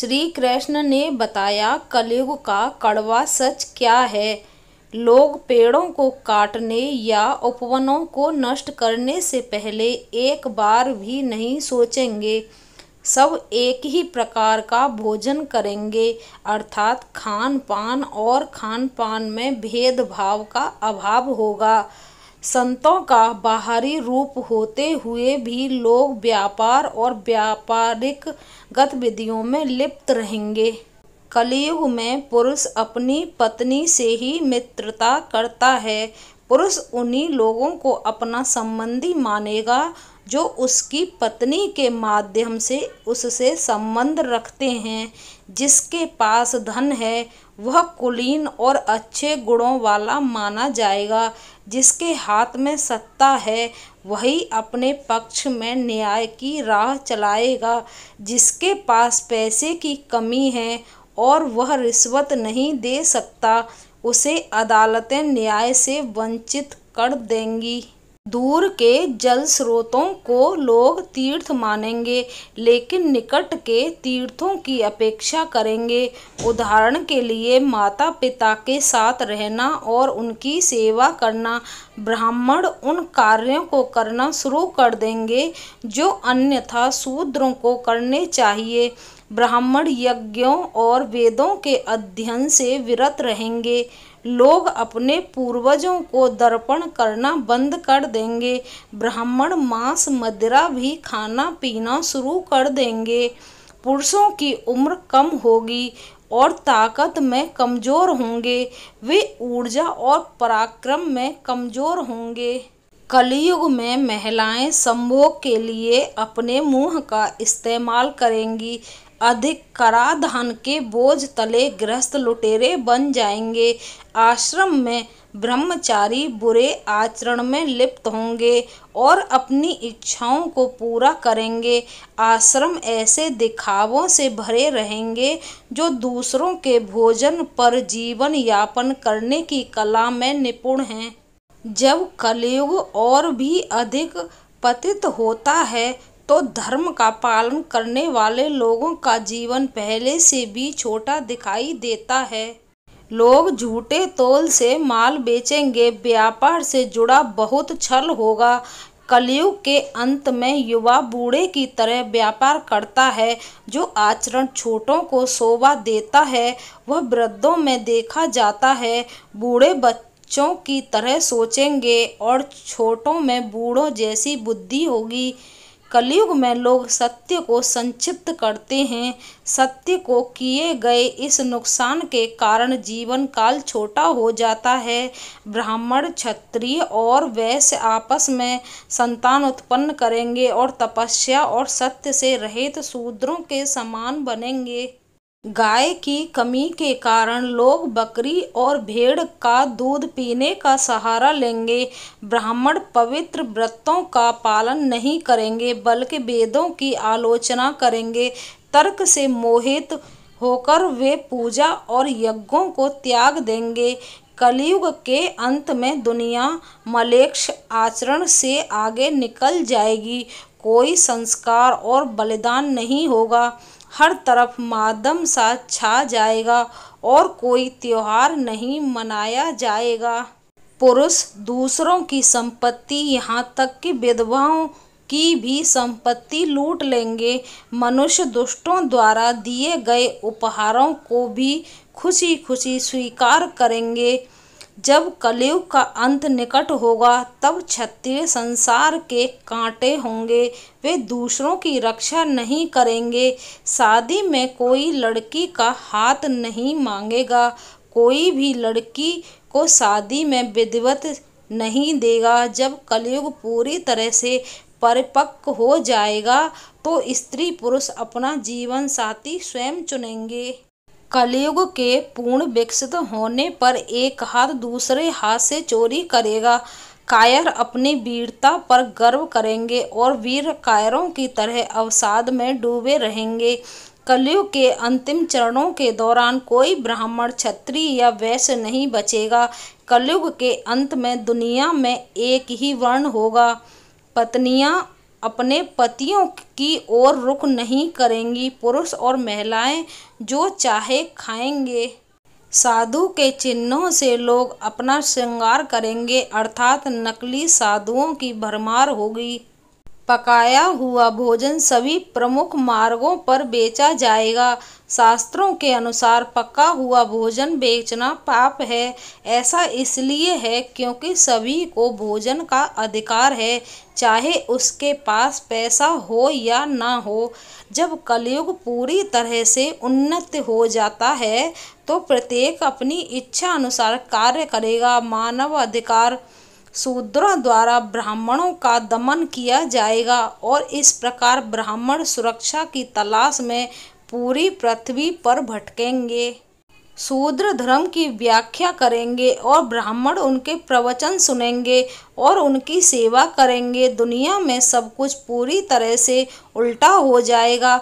श्री कृष्ण ने बताया कलयुग का कड़वा सच क्या है लोग पेड़ों को काटने या उपवनों को नष्ट करने से पहले एक बार भी नहीं सोचेंगे सब एक ही प्रकार का भोजन करेंगे अर्थात खान पान और खान पान में भेदभाव का अभाव होगा संतों का बाहरी रूप होते हुए भी लोग व्यापार और व्यापारिक गतिविधियों में लिप्त रहेंगे कलयुग में पुरुष अपनी पत्नी से ही मित्रता करता है पुरुष उन्हीं लोगों को अपना संबंधी मानेगा जो उसकी पत्नी के माध्यम से उससे संबंध रखते हैं जिसके पास धन है वह कुलीन और अच्छे गुणों वाला माना जाएगा जिसके हाथ में सत्ता है वही अपने पक्ष में न्याय की राह चलाएगा जिसके पास पैसे की कमी है और वह रिश्वत नहीं दे सकता उसे अदालतें न्याय से वंचित कर देंगी दूर के जल स्रोतों को लोग तीर्थ मानेंगे लेकिन निकट के तीर्थों की अपेक्षा करेंगे उदाहरण के लिए माता पिता के साथ रहना और उनकी सेवा करना ब्राह्मण उन कार्यों को करना शुरू कर देंगे जो अन्यथा शूद्रों को करने चाहिए ब्राह्मण यज्ञों और वेदों के अध्ययन से विरत रहेंगे लोग अपने पूर्वजों को दर्पण करना बंद कर देंगे ब्राह्मण मांस मदिरा भी खाना पीना शुरू कर देंगे पुरुषों की उम्र कम होगी और ताकत में कमज़ोर होंगे वे ऊर्जा और पराक्रम में कमज़ोर होंगे कलयुग में महिलाएं संभोग के लिए अपने मुंह का इस्तेमाल करेंगी अधिक कराधान के बोझ तले ग्रस्त लुटेरे बन जाएंगे आश्रम में ब्रह्मचारी बुरे आचरण में लिप्त होंगे और अपनी इच्छाओं को पूरा करेंगे आश्रम ऐसे दिखावों से भरे रहेंगे जो दूसरों के भोजन पर जीवन यापन करने की कला में निपुण हैं जब कलयुग और भी अधिक पतित होता है तो धर्म का पालन करने वाले लोगों का जीवन पहले से भी छोटा दिखाई देता है लोग झूठे तोल से माल बेचेंगे व्यापार से जुड़ा बहुत छल होगा कलयुग के अंत में युवा बूढ़े की तरह व्यापार करता है जो आचरण छोटों को शोभा देता है वह वृद्धों में देखा जाता है बूढ़े बच्चों की तरह सोचेंगे और छोटों में बूढ़ों जैसी बुद्धि होगी कलयुग में लोग सत्य को संक्षिप्त करते हैं सत्य को किए गए इस नुकसान के कारण जीवन काल छोटा हो जाता है ब्राह्मण क्षत्रिय और वैश्य आपस में संतान उत्पन्न करेंगे और तपस्या और सत्य से रहित शूद्रों के समान बनेंगे गाय की कमी के कारण लोग बकरी और भेड़ का दूध पीने का सहारा लेंगे ब्राह्मण पवित्र व्रतों का पालन नहीं करेंगे बल्कि वेदों की आलोचना करेंगे तर्क से मोहित होकर वे पूजा और यज्ञों को त्याग देंगे कलयुग के अंत में दुनिया मलेक्ष आचरण से आगे निकल जाएगी कोई संस्कार और बलिदान नहीं होगा हर तरफ मादम सा छा जाएगा और कोई त्यौहार नहीं मनाया जाएगा पुरुष दूसरों की संपत्ति यहाँ तक कि विधवाओं की भी संपत्ति लूट लेंगे मनुष्य दुष्टों द्वारा दिए गए उपहारों को भी खुशी खुशी स्वीकार करेंगे जब कलयुग का अंत निकट होगा तब क्षत्रिय संसार के कांटे होंगे वे दूसरों की रक्षा नहीं करेंगे शादी में कोई लड़की का हाथ नहीं मांगेगा कोई भी लड़की को शादी में विधिवत नहीं देगा जब कलयुग पूरी तरह से परिपक्व हो जाएगा तो स्त्री पुरुष अपना जीवन साथी स्वयं चुनेंगे कलयुग के पूर्ण विकसित होने पर एक हाथ दूसरे हाथ से चोरी करेगा कायर अपनी वीरता पर गर्व करेंगे और वीर कायरों की तरह अवसाद में डूबे रहेंगे कलयुग के अंतिम चरणों के दौरान कोई ब्राह्मण क्षत्रिय या वैश्य नहीं बचेगा कलयुग के अंत में दुनिया में एक ही वर्ण होगा पत्नियां अपने पतियों की ओर रुख नहीं करेंगी पुरुष और महिलाएं जो चाहे खाएंगे साधु के चिन्हों से लोग अपना श्रृंगार करेंगे अर्थात नकली साधुओं की भरमार होगी पकाया हुआ भोजन सभी प्रमुख मार्गों पर बेचा जाएगा शास्त्रों के अनुसार पका हुआ भोजन बेचना पाप है ऐसा इसलिए है क्योंकि सभी को भोजन का अधिकार है चाहे उसके पास पैसा हो या ना हो जब कलयुग पूरी तरह से उन्नत हो जाता है तो प्रत्येक अपनी इच्छा अनुसार कार्य करेगा मानव अधिकार शूद्रों द्वारा ब्राह्मणों का दमन किया जाएगा और इस प्रकार ब्राह्मण सुरक्षा की तलाश में पूरी पृथ्वी पर भटकेंगे शूद्र धर्म की व्याख्या करेंगे और ब्राह्मण उनके प्रवचन सुनेंगे और उनकी सेवा करेंगे दुनिया में सब कुछ पूरी तरह से उल्टा हो जाएगा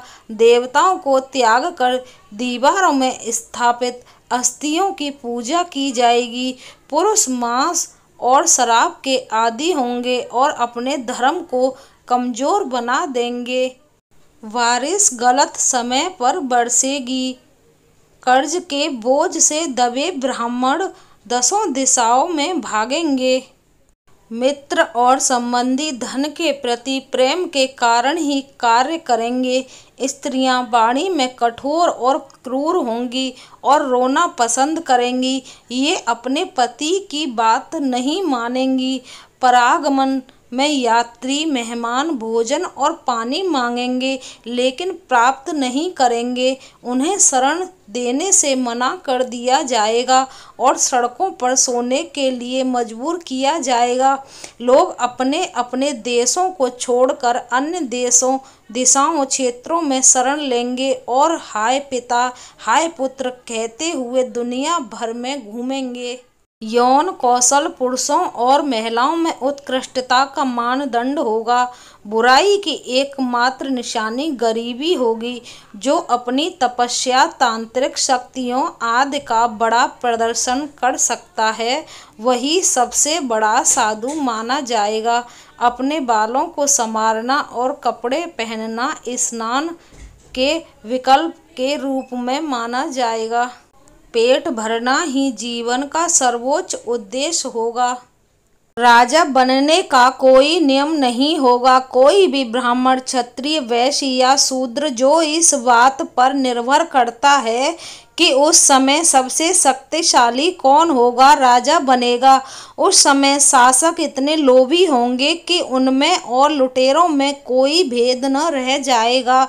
देवताओं को त्याग कर दीवारों में स्थापित अस्थियों की पूजा की जाएगी पुरुष मांस और शराब के आदि होंगे और अपने धर्म को कमज़ोर बना देंगे वारिस गलत समय पर बरसेगी कर्ज के बोझ से दबे ब्राह्मण दसों दिशाओं में भागेंगे मित्र और संबंधी धन के प्रति प्रेम के कारण ही कार्य करेंगे स्त्रियां वाणी में कठोर और क्रूर होंगी और रोना पसंद करेंगी ये अपने पति की बात नहीं मानेंगी परागमन में यात्री मेहमान भोजन और पानी मांगेंगे लेकिन प्राप्त नहीं करेंगे उन्हें शरण देने से मना कर दिया जाएगा और सड़कों पर सोने के लिए मजबूर किया जाएगा लोग अपने अपने देशों को छोड़कर अन्य देशों दिशाओं क्षेत्रों में शरण लेंगे और हाय पिता हाय पुत्र कहते हुए दुनिया भर में घूमेंगे यौन कौशल पुरुषों और महिलाओं में उत्कृष्टता का मानदंड होगा बुराई की एकमात्र निशानी गरीबी होगी जो अपनी तपस्या तांत्रिक शक्तियों आदि का बड़ा प्रदर्शन कर सकता है वही सबसे बड़ा साधु माना जाएगा अपने बालों को संवारना और कपड़े पहनना स्नान के विकल्प के रूप में माना जाएगा पेट भरना ही जीवन का सर्वोच्च उद्देश्य होगा राजा बनने का कोई नियम नहीं होगा कोई भी ब्राह्मण क्षत्रिय वैश्य या शूद्र जो इस बात पर निर्भर करता है कि उस समय सबसे शक्तिशाली कौन होगा राजा बनेगा उस समय शासक इतने लोभी होंगे कि उनमें और लुटेरों में कोई भेद न रह जाएगा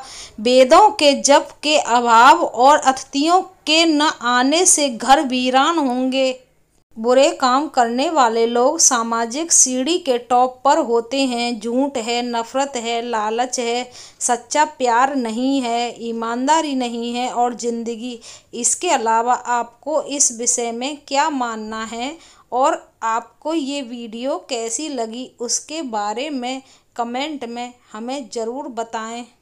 वेदों के जप के अभाव और अतिथियों के न आने से घर वीरान होंगे बुरे काम करने वाले लोग सामाजिक सीढ़ी के टॉप पर होते हैं झूठ है नफ़रत है लालच है सच्चा प्यार नहीं है ईमानदारी नहीं है और ज़िंदगी इसके अलावा आपको इस विषय में क्या मानना है और आपको ये वीडियो कैसी लगी उसके बारे में कमेंट में हमें ज़रूर बताएं